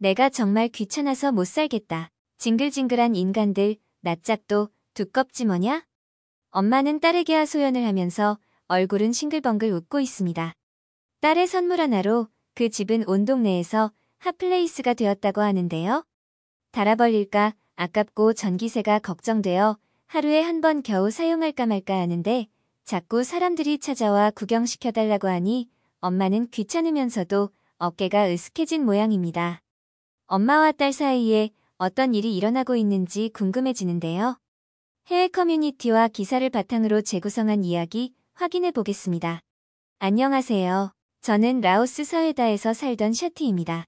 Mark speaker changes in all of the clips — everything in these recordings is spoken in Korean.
Speaker 1: 내가 정말 귀찮아서 못 살겠다. 징글징글한 인간들, 낯짝도, 두껍지 뭐냐? 엄마는 딸에게 하소연을 하면서 얼굴은 싱글벙글 웃고 있습니다. 딸의 선물 하나로 그 집은 온 동네에서 핫플레이스가 되었다고 하는데요. 달아벌릴까 아깝고 전기세가 걱정되어 하루에 한 번 겨우 사용할까 말까 하는데 자꾸 사람들이 찾아와 구경시켜달라고 하니 엄마는 귀찮으면서도 어깨가 으스케진 모양입니다. 엄마와 딸 사이에 어떤 일이 일어나고 있는지 궁금해지는데요. 해외 커뮤니티와 기사를 바탕으로 재구성한 이야기 확인해 보겠습니다. 안녕하세요. 저는 라오스 서해다에서 살던 샤티입니다.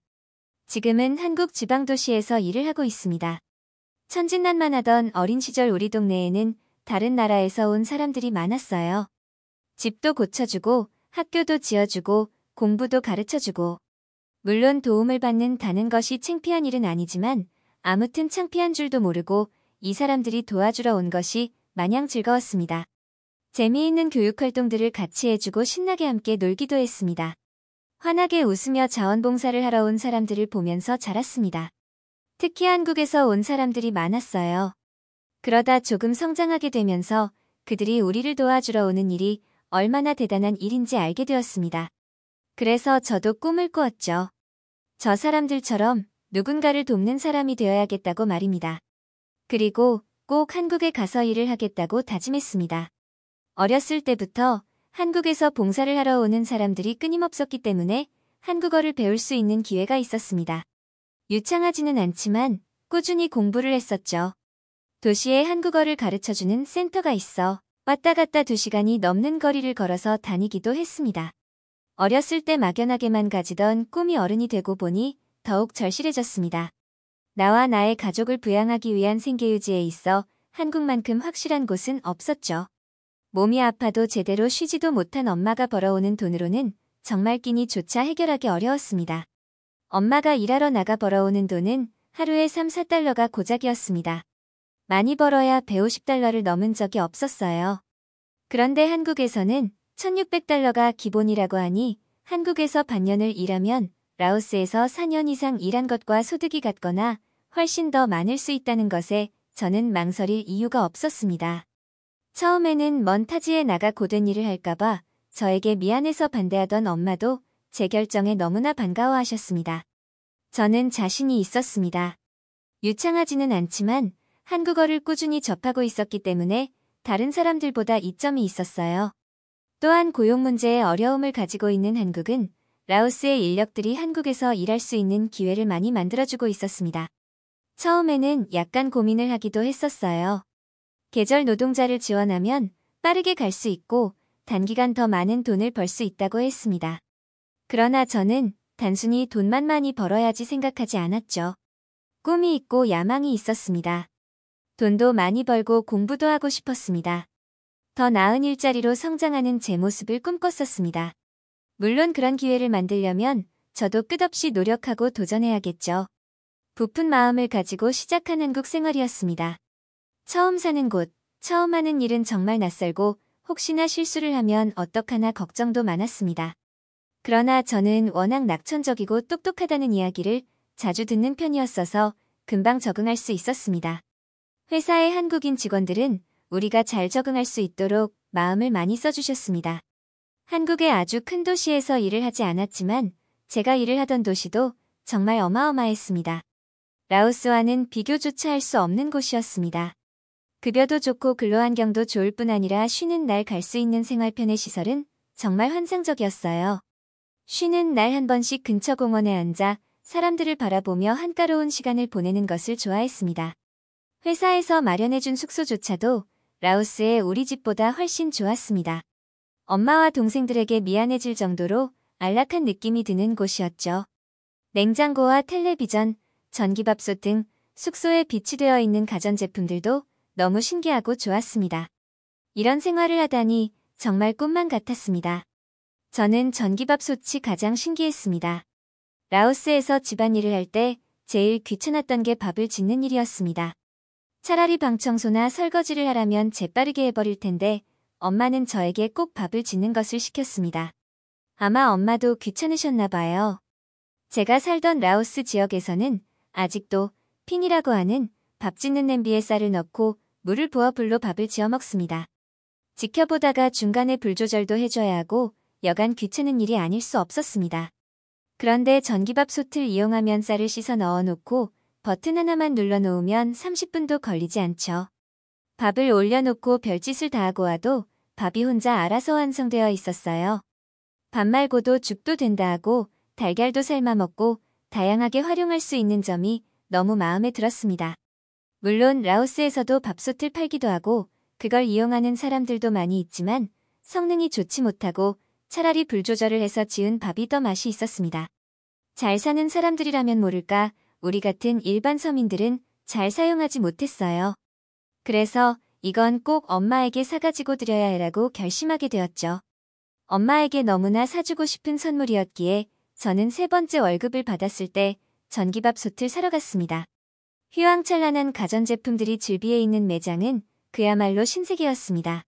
Speaker 1: 지금은 한국 지방도시에서 일을 하고 있습니다. 천진난만 하던 어린 시절 우리 동네에는 다른 나라에서 온 사람들이 많았어요. 집도 고쳐주고 학교도 지어주고 공부도 가르쳐주고 물론 도움을 받는 다는 것이 창피한 일은 아니지만 아무튼 창피한 줄도 모르고 이 사람들이 도와주러 온 것이 마냥 즐거웠습니다. 재미있는 교육활동들을 같이 해주고 신나게 함께 놀기도 했습니다. 환하게 웃으며 자원봉사를 하러 온 사람들을 보면서 자랐습니다. 특히 한국에서 온 사람들이 많았어요. 그러다 조금 성장하게 되면서 그들이 우리를 도와주러 오는 일이 얼마나 대단한 일인지 알게 되었습니다. 그래서 저도 꿈을 꾸었죠. 저 사람들처럼 누군가를 돕는 사람이 되어야겠다고 말입니다. 그리고 꼭 한국에 가서 일을 하겠다고 다짐했습니다. 어렸을 때부터 한국에서 봉사를 하러 오는 사람들이 끊임없었기 때문에 한국어를 배울 수 있는 기회가 있었습니다. 유창하지는 않지만 꾸준히 공부를 했었죠. 도시에 한국어를 가르쳐주는 센터가 있어 왔다 갔다 두시간이 넘는 거리를 걸어서 다니기도 했습니다. 어렸을 때 막연하게만 가지던 꿈이 어른이 되고 보니 더욱 절실해졌습니다. 나와 나의 가족을 부양하기 위한 생계유지에 있어 한국만큼 확실한 곳은 없었죠. 몸이 아파도 제대로 쉬지도 못한 엄마가 벌어오는 돈으로는 정말 끼니조차 해결하기 어려웠습니다. 엄마가 일하러 나가 벌어오는 돈은 하루에 3, 4달러가 고작이었습니다. 많이 벌어야 150달러를 넘은 적이 없었어요. 그런데 한국에서는 1600달러가 기본이라고 하니 한국에서 반년을 일하면 라오스에서 4년 이상 일한 것과 소득이 같거나 훨씬 더 많을 수 있다는 것에 저는 망설일 이유가 없었습니다. 처음에는 먼 타지에 나가 고된 일을 할까봐 저에게 미안해서 반대하던 엄마도 제 결정에 너무나 반가워하셨습니다. 저는 자신이 있었습니다. 유창하지는 않지만 한국어를 꾸준히 접하고 있었기 때문에 다른 사람들보다 이점이 있었어요. 또한 고용 문제에 어려움을 가지고 있는 한국은 라오스의 인력들이 한국에서 일할 수 있는 기회를 많이 만들어주고 있었습니다. 처음에는 약간 고민을 하기도 했었어요. 계절 노동자를 지원하면 빠르게 갈 수 있고 단기간 더 많은 돈을 벌 수 있다고 했습니다. 그러나 저는 단순히 돈만 많이 벌어야지 생각하지 않았죠. 꿈이 있고 야망이 있었습니다. 돈도 많이 벌고 공부도 하고 싶었습니다. 더 나은 일자리로 성장하는 제 모습을 꿈꿨었습니다. 물론 그런 기회를 만들려면 저도 끝없이 노력하고 도전해야겠죠. 부푼 마음을 가지고 시작한 한국 생활이었습니다. 처음 사는 곳, 처음 하는 일은 정말 낯설고 혹시나 실수를 하면 어떡하나 걱정도 많았습니다. 그러나 저는 워낙 낙천적이고 똑똑하다는 이야기를 자주 듣는 편이었어서 금방 적응할 수 있었습니다. 회사의 한국인 직원들은 우리가 잘 적응할 수 있도록 마음을 많이 써주셨습니다. 한국의 아주 큰 도시에서 일을 하지 않았지만 제가 일을 하던 도시도 정말 어마어마했습니다. 라오스와는 비교조차 할 수 없는 곳이었습니다. 급여도 좋고 근로환경도 좋을 뿐 아니라 쉬는 날 갈 수 있는 생활편의 시설은 정말 환상적이었어요. 쉬는 날 한 번씩 근처 공원에 앉아 사람들을 바라보며 한가로운 시간을 보내는 것을 좋아했습니다. 회사에서 마련해준 숙소조차도 라오스의 우리 집보다 훨씬 좋았습니다. 엄마와 동생들에게 미안해질 정도로 안락한 느낌이 드는 곳이었죠. 냉장고와 텔레비전, 전기밥솥 등 숙소에 비치되어 있는 가전제품들도 너무 신기하고 좋았습니다. 이런 생활을 하다니 정말 꿈만 같았습니다. 저는 전기밥솥이 가장 신기했습니다. 라오스에서 집안일을 할 때 제일 귀찮았던 게 밥을 짓는 일이었습니다. 차라리 방 청소나 설거지를 하라면 재빠르게 해버릴 텐데 엄마는 저에게 꼭 밥을 짓는 것을 시켰습니다. 아마 엄마도 귀찮으셨나 봐요. 제가 살던 라오스 지역에서는 아직도 핀이라고 하는 밥 짓는 냄비에 쌀을 넣고 물을 부어 불로 밥을 지어 먹습니다. 지켜보다가 중간에 불 조절도 해줘야 하고 여간 귀찮은 일이 아닐 수 없었습니다. 그런데 전기밥솥을 이용하면 쌀을 씻어 넣어놓고 버튼 하나만 눌러놓으면 30분도 걸리지 않죠. 밥을 올려놓고 별짓을 다하고 와도 밥이 혼자 알아서 완성되어 있었어요. 밥 말고도 죽도 된다 하고 달걀도 삶아 먹고 다양하게 활용할 수 있는 점이 너무 마음에 들었습니다. 물론 라오스에서도 밥솥을 팔기도 하고 그걸 이용하는 사람들도 많이 있지만 성능이 좋지 못하고 차라리 불 조절을 해서 지은 밥이 더 맛이 있었습니다. 잘 사는 사람들이라면 모를까 우리 같은 일반 서민들은 잘 사용하지 못했어요. 그래서 이건 꼭 엄마에게 사가지고 드려야 해라고 결심하게 되었죠. 엄마에게 너무나 사주고 싶은 선물이었기에 저는 세 번째 월급을 받았을 때 전기밥솥을 사러 갔습니다. 휘황찬란한 가전제품들이 즐비해 있는 매장은 그야말로 신세계였습니다.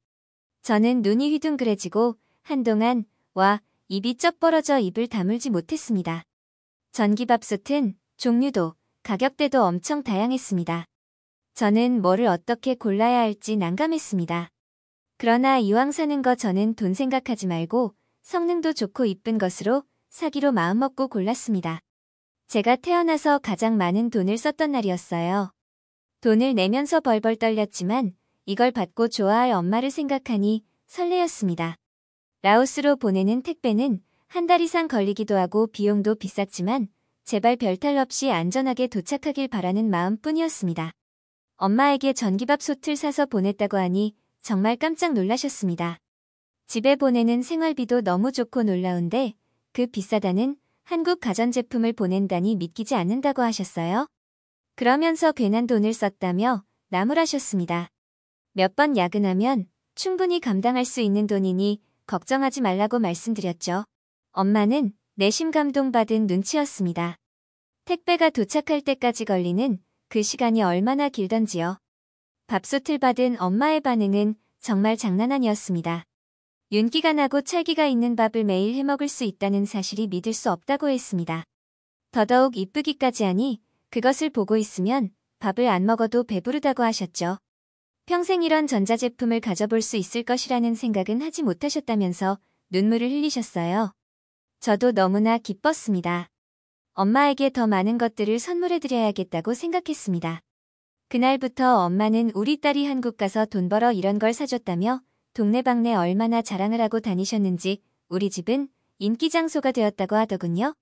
Speaker 1: 저는 눈이 휘둥그레지고 한동안 와 입이 쩍 벌어져 입을 다물지 못했습니다. 전기밥솥은 종류도 가격대도 엄청 다양했습니다. 저는 뭐를 어떻게 골라야 할지 난감했습니다. 그러나 이왕 사는 거 저는 돈 생각하지 말고 성능도 좋고 이쁜 것으로 사기로 마음먹고 골랐습니다. 제가 태어나서 가장 많은 돈을 썼던 날이었어요. 돈을 내면서 벌벌 떨렸지만 이걸 받고 좋아할 엄마를 생각하니 설레였습니다. 라오스로 보내는 택배는 한 달 이상 걸리기도 하고 비용도 비쌌지만 제발 별탈 없이 안전하게 도착하길 바라는 마음뿐이었습니다. 엄마에게 전기밥 솥을 사서 보냈다고 하니 정말 깜짝 놀라셨습니다. 집에 보내는 생활비도 너무 좋고 놀라운데 그 비싸다는 한국 가전제품을 보낸다니 믿기지 않는다고 하셨어요? 그러면서 괜한 돈을 썼다며 나무라셨습니다. 몇 번 야근하면 충분히 감당할 수 있는 돈이니 걱정하지 말라고 말씀드렸죠. 엄마는 내심 감동받은 눈치였습니다. 택배가 도착할 때까지 걸리는 그 시간이 얼마나 길던지요. 밥솥을 받은 엄마의 반응은 정말 장난 아니었습니다. 윤기가 나고 찰기가 있는 밥을 매일 해먹을 수 있다는 사실이 믿을 수 없다고 했습니다. 더더욱 이쁘기까지 하니 그것을 보고 있으면 밥을 안 먹어도 배부르다고 하셨죠. 평생 이런 전자제품을 가져볼 수 있을 것이라는 생각은 하지 못하셨다면서 눈물을 흘리셨어요. 저도 너무나 기뻤습니다. 엄마에게 더 많은 것들을 선물해드려야겠다고 생각했습니다. 그날부터 엄마는 우리 딸이 한국 가서 돈 벌어 이런 걸 사줬다며 동네방네 얼마나 자랑을 하고 다니셨는지 우리 집은 인기 장소가 되었다고 하더군요.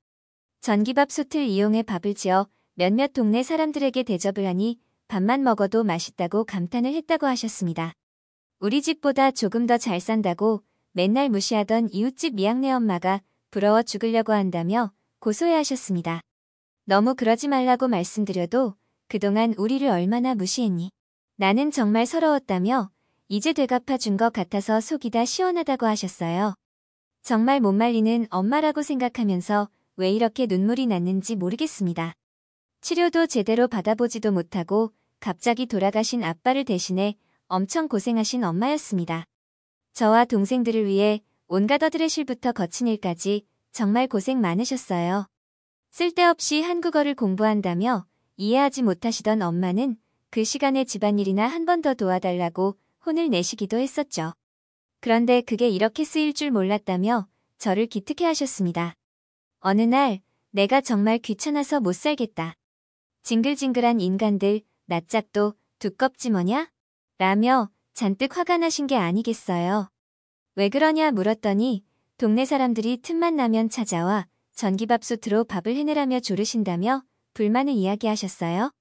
Speaker 1: 전기밥솥을 이용해 밥을 지어 몇몇 동네 사람들에게 대접을 하니 밥만 먹어도 맛있다고 감탄을 했다고 하셨습니다. 우리 집보다 조금 더 잘 산다고 맨날 무시하던 이웃집 미양네 엄마가 부러워 죽으려고 한다며 고소해하셨습니다. 너무 그러지 말라고 말씀드려도 그동안 우리를 얼마나 무시했니? 나는 정말 서러웠다며 이제 되갚아준 것 같아서 속이 다 시원하다고 하셨어요. 정말 못 말리는 엄마라고 생각하면서 왜 이렇게 눈물이 났는지 모르겠습니다. 치료도 제대로 받아보지도 못하고 갑자기 돌아가신 아빠를 대신해 엄청 고생하신 엄마였습니다. 저와 동생들을 위해 온갖 어드레실부터 거친 일까지 정말 고생 많으셨어요. 쓸데없이 한국어를 공부한다며 이해하지 못하시던 엄마는 그 시간에 집안일이나 한 번 더 도와달라고 혼을 내시기도 했었죠. 그런데 그게 이렇게 쓰일 줄 몰랐다며 저를 기특해 하셨습니다. 어느 날 내가 정말 귀찮아서 못 살겠다. 징글징글한 인간들, 낯짝도 두껍지 뭐냐? 라며 잔뜩 화가 나신 게 아니겠어요. 왜 그러냐 물었더니 동네 사람들이 틈만 나면 찾아와 전기밥솥으로 밥을 해내라며 조르신다며 불만을 이야기하셨어요.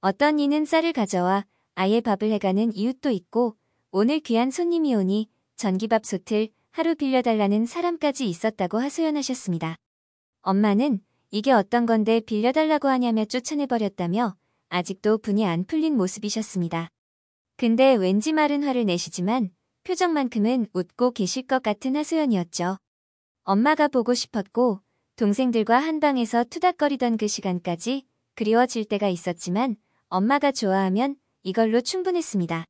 Speaker 1: 어떤 이는 쌀을 가져와 아예 밥을 해가는 이웃도 있고 오늘 귀한 손님이 오니 전기밥솥을 하루 빌려달라는 사람까지 있었다고 하소연하셨습니다. 엄마는 이게 어떤 건데 빌려달라고 하냐며 쫓아내버렸다며 아직도 분이 안 풀린 모습이셨습니다. 근데 왠지 말은 화를 내시지만 표정만큼은 웃고 계실 것 같은 하소연이었죠. 엄마가 보고 싶었고 동생들과 한방에서 투닥거리던 그 시간까지 그리워질 때가 있었지만 엄마가 좋아하면 이걸로 충분했습니다.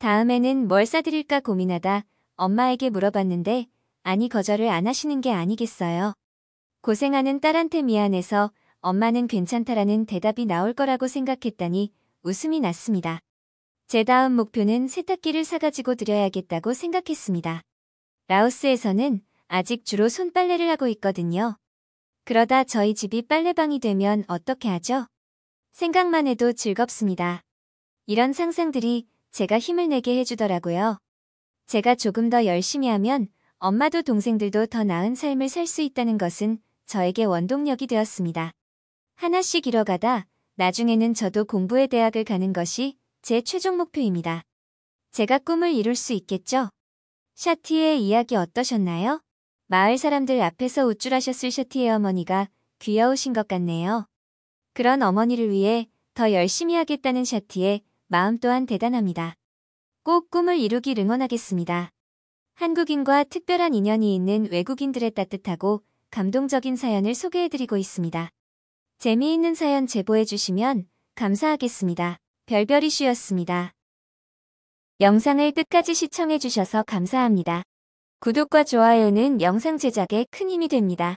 Speaker 1: 다음에는 뭘 사드릴까 고민하다 엄마에게 물어봤는데 아니 거절을 안 하시는 게 아니겠어요. 고생하는 딸한테 미안해서 엄마는 괜찮다라는 대답이 나올 거라고 생각했다니 웃음이 났습니다. 제 다음 목표는 세탁기를 사가지고 드려야겠다고 생각했습니다. 라오스에서는 아직 주로 손빨래를 하고 있거든요. 그러다 저희 집이 빨래방이 되면 어떻게 하죠? 생각만 해도 즐겁습니다. 이런 상상들이 제가 힘을 내게 해주더라고요. 제가 조금 더 열심히 하면 엄마도 동생들도 더 나은 삶을 살 수 있다는 것은 저에게 원동력이 되었습니다. 하나씩 잃어가다 나중에는 저도 공부에 대학을 가는 것이 제 최종 목표입니다. 제가 꿈을 이룰 수 있겠죠? 샤티의 이야기 어떠셨나요? 마을 사람들 앞에서 우쭐하셨을 샤티의 어머니가 귀여우신 것 같네요. 그런 어머니를 위해 더 열심히 하겠다는 샤티의 마음 또한 대단합니다. 꼭 꿈을 이루길 응원하겠습니다. 한국인과 특별한 인연이 있는 외국인들의 따뜻하고 감동적인 사연을 소개해드리고 있습니다. 재미있는 사연 제보해주시면 감사하겠습니다. 별별 이슈였습니다. 영상을 끝까지 시청해주셔서 감사합니다. 구독과 좋아요는 영상 제작에 큰 힘이 됩니다.